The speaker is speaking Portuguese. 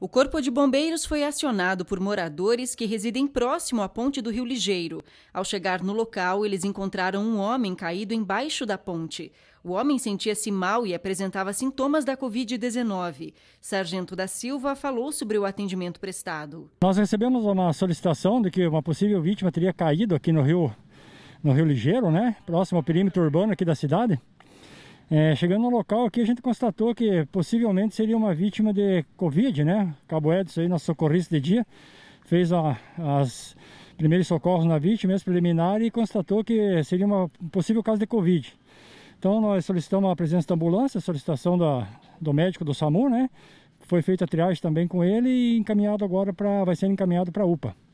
O Corpo de Bombeiros foi acionado por moradores que residem próximo à ponte do Rio Ligeiro. Ao chegar no local, eles encontraram um homem caído embaixo da ponte. O homem sentia-se mal e apresentava sintomas da Covid-19. Sargento da Silva falou sobre o atendimento prestado. Nós recebemos uma solicitação de que uma possível vítima teria caído aqui no Rio, no Rio Ligeiro, né? Próximo ao perímetro urbano aqui da cidade. É, chegando no local aqui, a gente constatou que possivelmente seria uma vítima de Covid, né? Cabo Edson aí, nosso socorrista de dia, fez a, as primeiros socorros na vítima, as preliminares, e constatou que seria uma, um possível caso de Covid. Então nós solicitamos a presença da ambulância, solicitação da, do médico do SAMU, né? Foi feita a triagem também com ele e encaminhado agora para, vai ser encaminhado para a UPA.